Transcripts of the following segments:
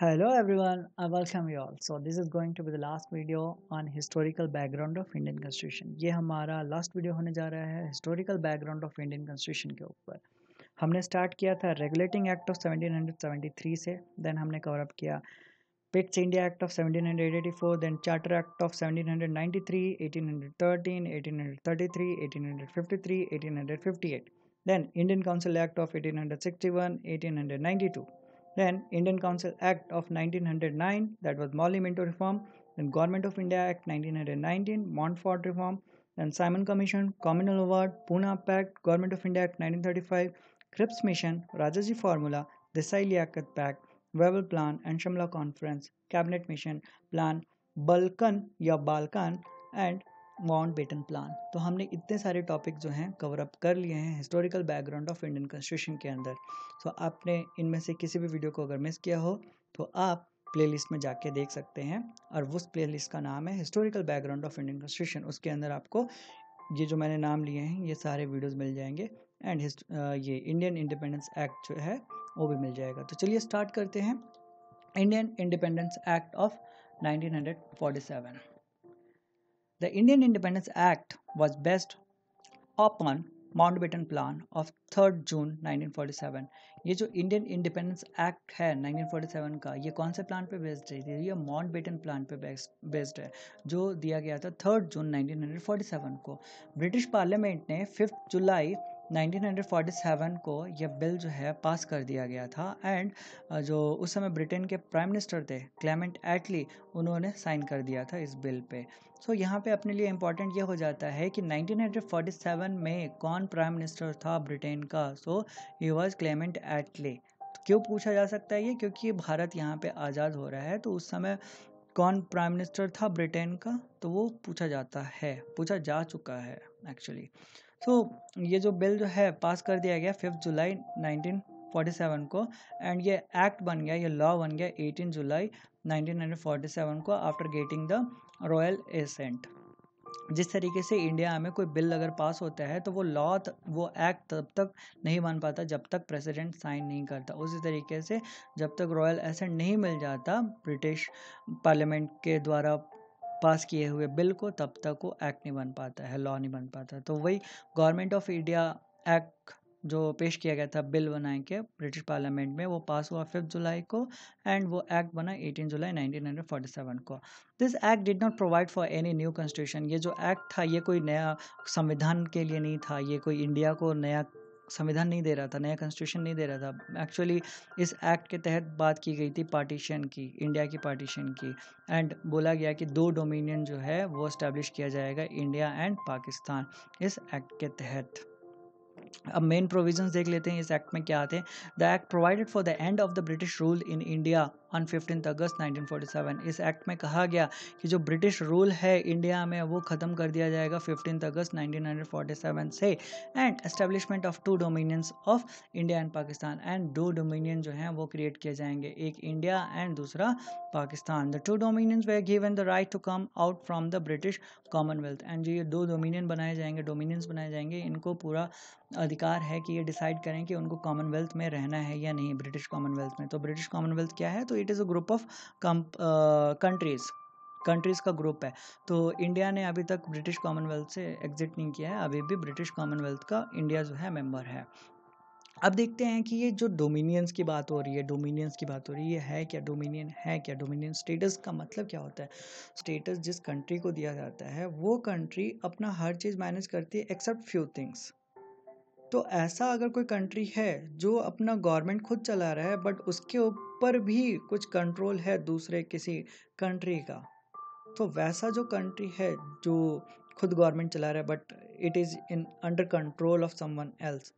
hello everyone i welcome you all so this is going to be the last video on historical background of indian constitution ये हमारा last video होने जा रहा है historical background of indian constitution के ऊपर हमने start किया था regulating act of 1773 से then हमने cover up किया Pits India Act of 1784 then Charter Act of 1793 1813 1833 1853 1858 then Indian Council Act of 1861 1892 Then Indian Council Act of 1909, that was Molly Minto reform. Then Government of India Act 1919, Montfort reform. Then Simon Commission, Communal Award, Pune Pact, Government of India Act 1935, Cripps Mission, Rajaji Formula, Desai Liaquat Pact, Webel Plan and Shimla Conference, Cabinet Mission Plan, Balkan ya Balkan and Mountbatten plan तो हमने इतने सारे topic जो हैं cover up कर लिए हैं historical background of Indian constitution के अंदर सो तो आपने इनमें से किसी भी वीडियो को अगर मिस किया हो तो आप प्लेलिस्ट में जाके देख सकते हैं और उस प्लेलिस्ट का नाम है historical background of Indian constitution उसके अंदर आपको ये जो मैंने नाम लिए हैं ये सारे वीडियोस मिल जाएंगे एंड ये इंडियन इंडिपेंडेंस एक्ट जो है वो भी मिल जाएगा तो चलिए स्टार्ट करते हैं Indian independence act of 1947 The Indian Independence Act was based upon Mountbatten plan of third June 1947 ये जो इंडियन इंडिपेंडेंस एक्ट है 1947 का ये कौन से प्लान पे बेस्ड है ये माउंटबेटन प्लान पे बेस्ड है जो दिया गया था थर्ड जून 1947 को ब्रिटिश पार्लियामेंट ने फिफ्थ जुलाई 1947 को यह बिल जो है पास कर दिया गया था एंड जो उस समय ब्रिटेन के प्राइम मिनिस्टर थे क्लेमेंट एटली उन्होंने साइन कर दिया था इस बिल पे सो so, यहाँ पे अपने लिए इम्पॉर्टेंट ये हो जाता है कि 1947 में कौन प्राइम मिनिस्टर था ब्रिटेन का सो ही वॉज क्लेमेंट एटली क्यों पूछा जा सकता है ये क्योंकि भारत यहाँ पे आज़ाद हो रहा है तो उस समय कौन प्राइम मिनिस्टर था ब्रिटेन का तो वो पूछा जाता है पूछा जा चुका है एक्चुअली तो ये जो बिल जो है पास कर दिया गया फिफ्थ जुलाई 1947 को एंड ये एक्ट बन गया ये लॉ बन गया 18 जुलाई 1947 को after getting the royal assent जिस तरीके से इंडिया में कोई बिल अगर पास होता है तो वो लॉ वो एक्ट तब तक नहीं बन पाता जब तक प्रेसिडेंट साइन नहीं करता उसी तरीके से जब तक रॉयल एसेंट नहीं मिल जाता ब्रिटिश पार्लियामेंट के द्वारा पास किए हुए बिल को तब तक वो एक्ट नहीं बन पाता है लॉ नहीं बन पाता तो वही गवर्नमेंट ऑफ इंडिया एक्ट जो पेश किया गया था बिल बना के ब्रिटिश पार्लियामेंट में वो पास हुआ फिफ्थ जुलाई को एंड वो एक्ट बना 18 जुलाई 1947 को this act did not provide for any new constitution ये जो एक्ट था ये कोई नया संविधान के लिए नहीं था ये कोई इंडिया को नया संविधान नहीं दे रहा था नया कॉन्स्टिट्यूशन नहीं दे रहा था एक्चुअली इस एक्ट के तहत बात की गई थी पार्टीशन की इंडिया की पार्टीशन की एंड बोला गया कि दो डोमिनियन जो है वो इस्टेब्लिश किया जाएगा इंडिया एंड पाकिस्तान इस एक्ट के तहत अब मेन प्रोविजन देख लेते हैं इस एक्ट में क्या आते हैं the act provided for the end of the British rule in India on fifteen August 1947 इस एक्ट में कहा गया कि जो ब्रिटिश रूल है इंडिया में वो ख़त्म कर दिया जाएगा फिफ्टीन अगस्त 1947 से and establishment of two dominions of India and Pakistan and दो डोमिनियन जो हैं वो क्रिएट किए जाएंगे एक इंडिया एंड दूसरा Pakistan the two dominions were given the right to come out from the British commonwealth and जो ये दो डोमिनियन बनाए जाएंगे डोमिनियंस बनाए जाएंगे इनको पूरा अधिकार है कि ये डिसाइड करें कि उनको कॉमनवेल्थ में रहना है या नहीं ब्रिटिश कॉमनवेल्थ में तो ब्रिटिश कॉमनवेल्थ क्या है तो it is a group of countries countries का ग्रुप है तो इंडिया ने अभी तक ब्रिटिश कॉमनवेल्थ से एग्जिट नहीं किया है अभी भी ब्रिटिश कॉमनवेल्थ का इंडिया जो है मेंबर है अब देखते हैं कि ये जो डोमिनियंस की बात हो रही है डोमिनियंस की बात हो रही है ये है क्या डोमिनियन है क्या डोमिनियन स्टेटस का मतलब क्या होता है स्टेटस जिस कंट्री को दिया जाता है वो कंट्री अपना हर चीज़ मैनेज करती है एक्सेप्ट फ्यू थिंग्स तो ऐसा अगर कोई कंट्री है जो अपना गवर्नमेंट खुद चला रहा है बट उसके ऊपर भी कुछ कंट्रोल है दूसरे किसी कंट्री का तो वैसा जो कंट्री है जो खुद गवर्नमेंट चला रहा है but it is in under control of someone else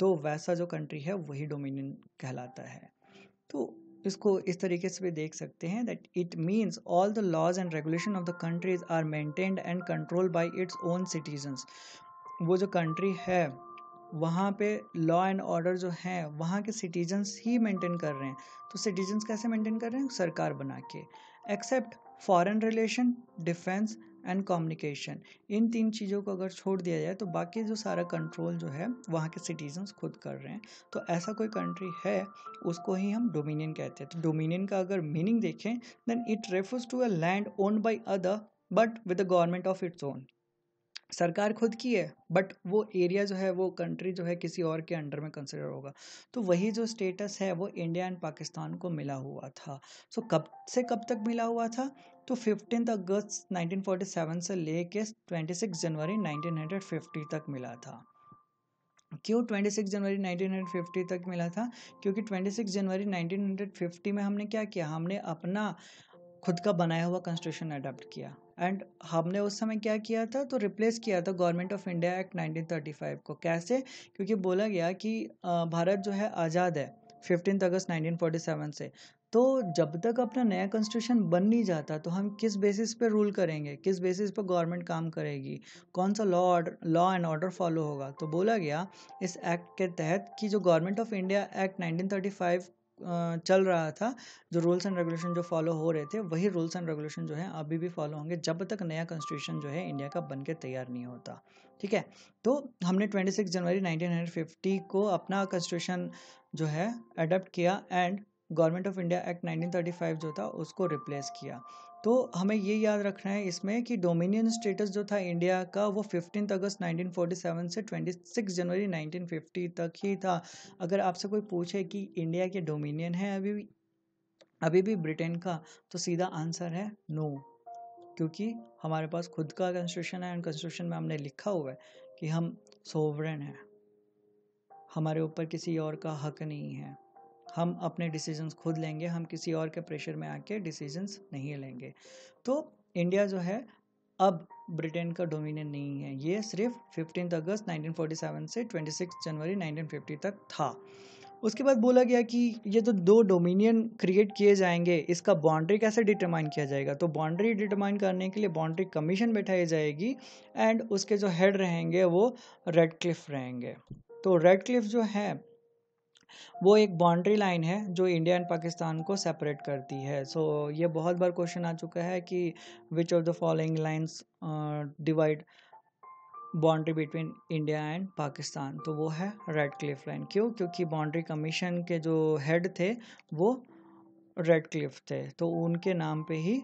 तो वैसा जो कंट्री है वही डोमिनियन कहलाता है तो इसको इस तरीके से भी देख सकते हैं that it means all the laws and regulation of the countries are maintained and control by its own citizens वो जो कंट्री है वहाँ पे लॉ एंड ऑर्डर जो है वहाँ के सिटीजन्स ही मेंटेन कर रहे हैं तो सिटीजन्स कैसे मेंटेन कर रहे हैं सरकार बना के except foreign relation defence and communication इन तीन चीज़ों को अगर छोड़ दिया जाए तो बाकी जो सारा कंट्रोल जो है वहाँ के सिटीजन्स खुद कर रहे हैं तो ऐसा कोई कंट्री है उसको ही हम डोमिनियन कहते हैं तो डोमिनियन का अगर मीनिंग देखें then it refers to a land own by other but with the government of its own सरकार खुद की है बट वो एरिया जो है वो कंट्री जो है किसी और के अंडर में कंसिडर होगा तो वही जो स्टेटस है वो इंडिया एंड पाकिस्तान को मिला हुआ था सो so, कब से कब तक मिला हुआ था तो फिफ्टीन अगस्त 1947 से ले के ट्वेंटी जनवरी 1950 तक मिला था क्यों 26 जनवरी 1950 तक मिला था क्योंकि 26 जनवरी 1950 में हमने क्या किया हमने अपना खुद का बनाया हुआ कॉन्स्टिट्यूशन अडॉप्ट किया एंड हमने उस समय क्या किया था तो रिप्लेस किया था गवर्नमेंट ऑफ इंडिया एक्ट 1935 को कैसे क्योंकि बोला गया कि भारत जो है आज़ाद है फिफ्टीन अगस्त 1947 से तो जब तक अपना नया कॉन्स्टिट्यूशन बन नहीं जाता तो हम किस बेसिस पे रूल करेंगे किस बेसिस पे गवर्नमेंट काम करेगी कौन सा law order law and order follow होगा तो बोला गया इस एक्ट के तहत कि जो गवर्नमेंट ऑफ इंडिया एक्ट 1935 चल रहा था जो रूल्स एंड रेगुलेशन जो फॉलो हो रहे थे वही रूल्स एंड रेगुलेशन जो है अभी भी फॉलो होंगे जब तक नया कॉन्स्टिट्यूशन जो है इंडिया का बन के तैयार नहीं होता ठीक है तो हमने 26 जनवरी 1950 को अपना कॉन्स्टिट्यूशन जो है अडप्ट किया and government of India act 1935 जो था उसको रिप्लेस किया तो हमें ये याद रखना है इसमें कि डोमिनियन स्टेटस जो था इंडिया का वो फिफ्टीन अगस्त 1947 से 26 जनवरी 1950 तक ही था अगर आपसे कोई पूछे कि इंडिया के डोमिनियन है अभी भी अभी भी ब्रिटेन का तो सीधा आंसर है नो क्योंकि हमारे पास खुद का कंस्टिट्यूशन है एंड कंस्टिट्यूशन में हमने लिखा हुआ है कि हम सोवरेन हैं हमारे ऊपर किसी और का हक नहीं है हम अपने डिसीजंस खुद लेंगे हम किसी और के प्रेशर में आके डिसीजंस नहीं लेंगे तो इंडिया जो है अब ब्रिटेन का डोमिनियन नहीं है ये सिर्फ फिफ्टीन अगस्त 1947 से 26 जनवरी 1950 तक था उसके बाद बोला गया कि ये तो दो डोमिनियन क्रिएट किए जाएंगे इसका बाउंड्री कैसे डिटरमाइन किया जाएगा तो बाउंड्री डिटरमाइन करने के लिए बाउंड्री कमीशन बैठाई जाएगी एंड उसके जो हेड रहेंगे वो रेड क्लिफ रहेंगे तो रेड क्लिफ जो है वो एक बाउंड्री लाइन है जो इंडिया एंड पाकिस्तान को सेपरेट करती है सो so, ये बहुत बार क्वेश्चन आ चुका है कि which of the following lines divide boundary between India and Pakistan तो वो है रेड क्लिफ लाइन क्यों क्योंकि बाउंड्री कमीशन के जो हेड थे वो रेड क्लिफ थे तो उनके नाम पे ही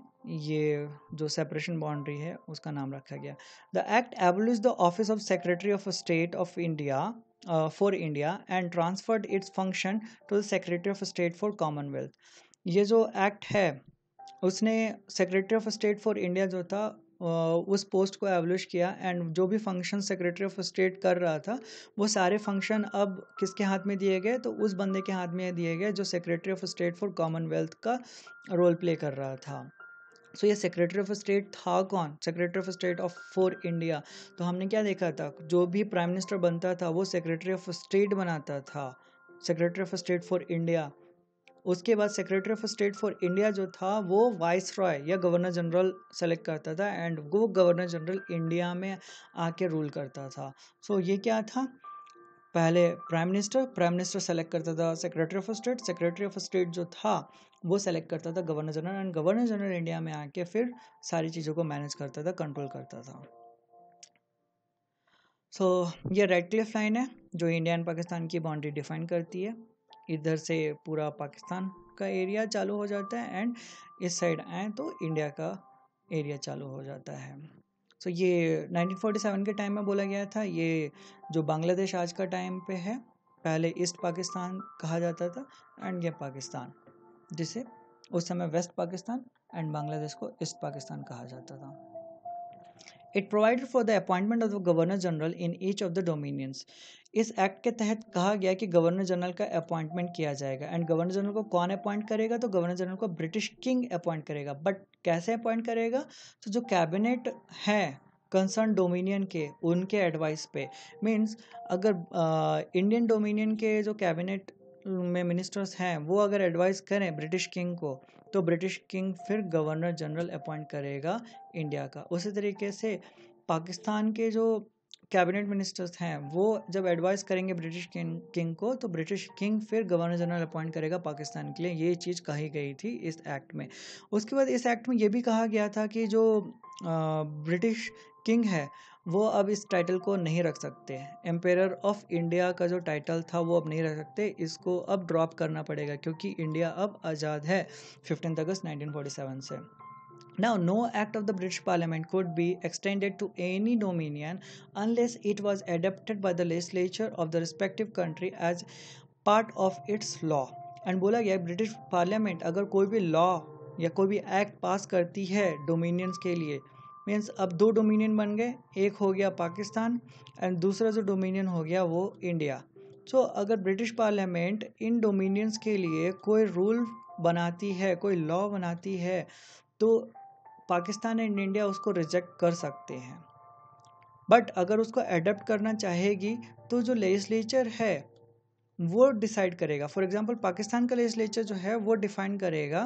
ये जो सेपरेशन बाउंड्री है उसका नाम रखा गया the act abolish the office of secretary of state of India for India and transferred its function to the secretary of state for Commonwealth. ये जो एक्ट है उसने secretary of state for India जो था uh, उस post को एवलिश किया and जो भी फंक्शन सेक्रेटरी ऑफ स्टेट कर रहा था वो सारे फंक्शन अब किसके हाथ में दिए गए तो उस बंदे के हाथ में दिए गए जो secretary of state for commonwealth का रोल प्ले कर रहा था सो ये सेक्रेटरी ऑफ स्टेट था कौन secretary of state of for India तो हमने क्या देखा था जो भी प्राइम मिनिस्टर बनता था वो सेक्रेटरी ऑफ स्टेट बनाता था secretary of state for India उसके बाद secretary of state for India जो था वो वाइस रॉय या गवर्नर जनरल सेलेक्ट करता था एंड वो गवर्नर जनरल इंडिया में आके रूल करता था सो so, ये क्या था पहले prime minister prime minister select करता था secretary of state secretary of state जो था वो सेलेक्ट करता था governor general and governor general India में आके फिर सारी चीज़ों को मैनेज करता था कंट्रोल करता था सो so, ये रेड क्लिफ लाइन है जो इंडिया एंड पाकिस्तान की बाउंड्री डिफाइन करती है इधर से पूरा पाकिस्तान का एरिया चालू हो जाता है एंड इस साइड आए तो इंडिया का एरिया चालू हो जाता है सो तो ये 1947 के टाइम में बोला गया था ये जो बांग्लादेश आज का टाइम पे है पहले ईस्ट पाकिस्तान कहा जाता था एंड ये पाकिस्तान जिसे उस समय वेस्ट पाकिस्तान एंड बांग्लादेश को ईस्ट पाकिस्तान कहा जाता था it provide for the appointment of the governor general in each of the dominions इस एक्ट के तहत कहा गया कि गवर्नर जनरल का अपॉइंटमेंट किया जाएगा एंड गवर्नर जनरल को कौन अपॉइंट करेगा तो गवर्नर जनरल को ब्रिटिश किंग अपॉइंट करेगा बट कैसे अपॉइंट करेगा तो जो कैबिनेट है कंसर्न डोमिनियन के उनके एडवाइस पे मीन्स अगर इंडियन डोमिनियन के जो कैबिनेट में मिनिस्टर्स हैं वो अगर एडवाइस करें ब्रिटिश किंग को तो ब्रिटिश किंग फिर गवर्नर जनरल अपॉइंट करेगा इंडिया का उसी तरीके से पाकिस्तान के जो कैबिनेट मिनिस्टर्स हैं वो जब एडवाइस करेंगे ब्रिटिश किंग किंग को तो ब्रिटिश किंग फिर गवर्नर जनरल अपॉइंट करेगा पाकिस्तान के लिए ये चीज़ कही गई थी इस एक्ट में उसके बाद इस एक्ट में ये भी कहा गया था कि जो ब्रिटिश किंग है वो अब इस टाइटल को नहीं रख सकते एम्पेयर ऑफ इंडिया का जो टाइटल था वो अब नहीं रख सकते इसको अब ड्रॉप करना पड़ेगा क्योंकि इंडिया अब आज़ाद है फिफ्टीन अगस्त 1947 से Now, no act of the British Parliament could be extended to any dominion unless it was adopted by the legislature of the respective country as part of its law. And बोला गया British parliament अगर कोई भी law या कोई भी act पास करती है डोमिनियंस के लिए मीन्स अब दो डोमिनियन बन गए एक हो गया पाकिस्तान एंड दूसरा जो डोमिनियन हो गया वो इंडिया सो so, अगर ब्रिटिश पार्लियामेंट इन डोमिनियंस के लिए कोई रूल बनाती है कोई लॉ बनाती है तो पाकिस्तान एंड इंडिया उसको रिजेक्ट कर सकते हैं बट अगर उसको एडप्ट करना चाहेगी तो जो लेजिस्लेचर है वो डिसाइड करेगा फॉर एग्जांपल पाकिस्तान का लेजिस्लेचर जो है वो डिफाइन करेगा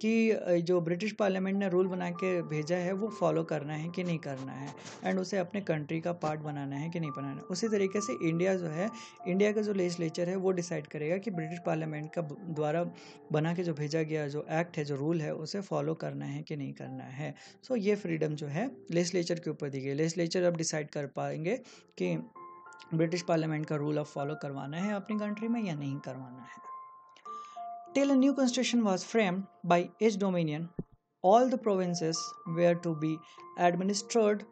कि जो ब्रिटिश पार्लियामेंट ने रूल बना के भेजा है वो फॉलो करना है कि नहीं करना है एंड उसे अपने कंट्री का पार्ट बनाना है कि नहीं बनाना उसी तरीके से इंडिया जो है इंडिया का जो लेजिस्लेचर है वो डिसाइड करेगा कि ब्रिटिश पार्लियामेंट का द्वारा बना के जो भेजा गया जो एक्ट है जो रूल है उसे फॉलो करना है कि नहीं करना है सो so, ये फ्रीडम जो है लेजिस्लेचर के ऊपर दी गई लेजिस्लेचर अब डिसाइड कर पाएंगे कि ब्रिटिश पार्लियामेंट का रूल ऑफ फॉलो करवाना है अपनी कंट्री में या नहीं करवाना है till new constitution was frame by is dominion all the provinces were to be administered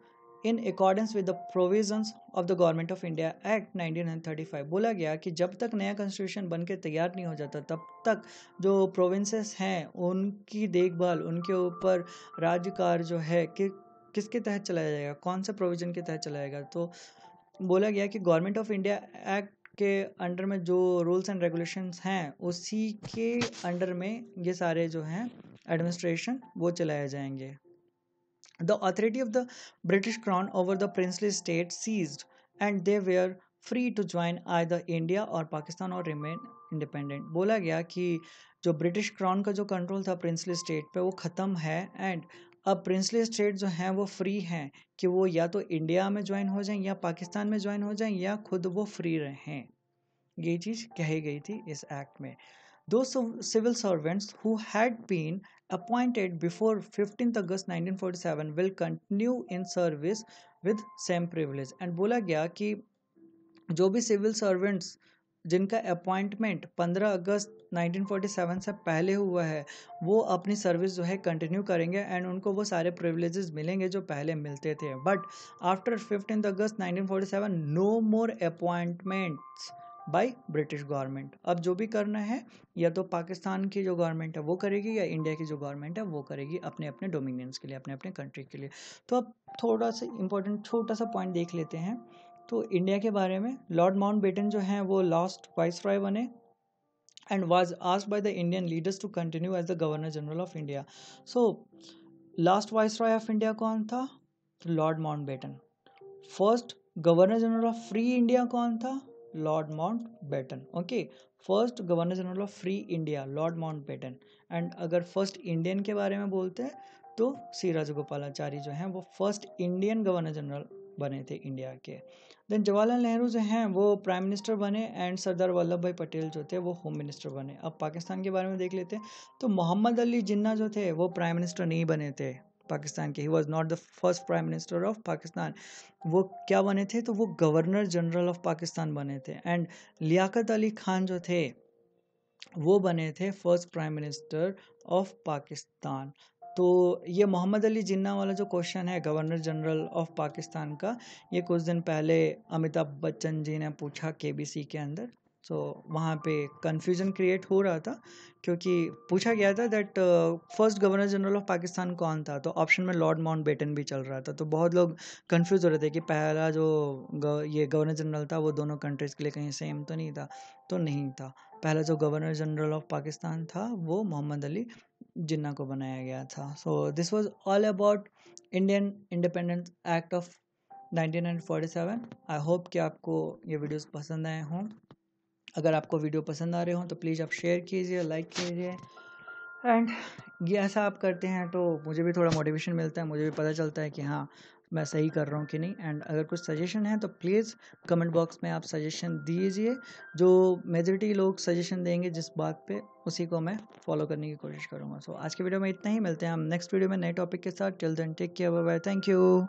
in accordance with the provisions of the government of India act 1935 बोला गया कि जब तक नया कॉन्स्टिट्यूशन बन के तैयार नहीं हो जाता तब तक जो प्रोविंसेस हैं उनकी देखभाल उनके ऊपर राज्य कार्य जो है कि किसके तहत चलाया जाएगा कौन से प्रोविज़न के तहत चलाएगा तो बोला गया कि गवर्नमेंट ऑफ इंडिया एक्ट के अंडर में जो रूल्स एंड रेगुलेशंस हैं उसी के अंडर में ये सारे जो हैं एडमिनिस्ट्रेशन वो चलाए जाएंगे the authority of the British crown over the princely state ceased and they were free to join I the India और पाकिस्तान और रिमेन इंडिपेंडेंट बोला गया कि जो ब्रिटिश क्राउन का जो कंट्रोल था प्रिंसली स्टेट पे वो ख़त्म है एंड अब प्रिंसली स्टेट जो हैं वो फ्री हैं कि वो या तो इंडिया में ज्वाइन हो जाएं या पाकिस्तान में ज्वाइन हो जाएं या खुद वो फ्री रहें ये चीज़ कही गई थी इस एक्ट में दो civil servants who had been appointed before fifteen August 1947 will continue in service with same privilege and बोला गया कि जो भी सिविल सर्वेंट्स जिनका अपॉइंटमेंट 15 अगस्त 1947 से पहले हुआ है वो अपनी सर्विस जो है कंटिन्यू करेंगे एंड उनको वो सारे प्रिविलेजेस मिलेंगे जो पहले मिलते थे but after fifteen August 1947 no more appointments by British government अब जो भी करना है या तो पाकिस्तान की जो गवर्नमेंट है वो करेगी या इंडिया की जो गवर्नमेंट है वो करेगी अपने अपने डोमिनियंस के लिए अपने अपने कंट्री के लिए तो अब थोड़ा सा इंपॉर्टेंट छोटा सा पॉइंट देख लेते हैं तो इंडिया के बारे में लॉर्ड माउंट बेटन जो हैं वो लास्ट वाइस रॉय बने एंड वॉज आज by the Indian leaders to continue as the governor general of India so last viceroy of India कौन था Lord Mountbatten first governor general of free India कौन था Lord Mountbatten okay first governor general of free India Lord Mountbatten and अगर first Indian के बारे में बोलते हैं तो सी राजगोपालाचारी जो हैं वो फर्स्ट इंडियन गवर्नर जनरल बने थे इंडिया के देन जवाहरलाल नेहरू जो हैं वो प्राइम मिनिस्टर बने एंड सरदार वल्लभ भाई पटेल जो थे वो होम मिनिस्टर बने अब पाकिस्तान के बारे में देख लेते हैं तो मोहम्मद अली जिन्ना जो थे वो प्राइम मिनिस्टर नहीं बने थे पाकिस्तान के ही was not the first prime minister of Pakistan वो क्या बने थे तो वो गवर्नर जनरल ऑफ पाकिस्तान बने थे एंड लियाकत अली खान जो थे वो बने थे first prime minister of Pakistan तो ये मोहम्मद अली जिन्ना वाला जो क्वेश्चन है गवर्नर जनरल ऑफ पाकिस्तान का ये कुछ दिन पहले अमिताभ बच्चन जी ने पूछा के के अंदर सो so, वहाँ पे कन्फ्यूजन क्रिएट हो रहा था क्योंकि पूछा गया था that first governor general of Pakistan कौन था तो ऑप्शन में लॉर्ड माउंट बेटन भी चल रहा था तो बहुत लोग कन्फ्यूज हो रहे थे कि पहला जो ये गवर्नर जनरल था वो दोनों कंट्रीज़ के लिए कहीं सेम तो नहीं था तो नहीं था पहला जो गवर्नर जनरल ऑफ पाकिस्तान था वो मोहम्मद अली जिन्ना को बनाया गया था so this was all about Indian independence act of 1947 I hope कि आपको ये वीडियोस पसंद आए हों अगर आपको वीडियो पसंद आ रहे हों तो प्लीज़ आप शेयर कीजिए लाइक कीजिए एंड ये ऐसा आप करते हैं तो मुझे भी थोड़ा मोटिवेशन मिलता है मुझे भी पता चलता है कि हाँ मैं सही कर रहा हूँ कि नहीं एंड अगर कुछ सजेशन है तो प्लीज़ कमेंट बॉक्स में आप सजेशन दीजिए जो मेजोरिटी लोग सजेशन देंगे जिस बात पे उसी को मैं फॉलो करने की कोशिश करूँगा सो so, आज के वीडियो में इतना ही मिलते हैं हम नेक्स्ट वीडियो में नए टॉपिक के साथ till then take care bye thank you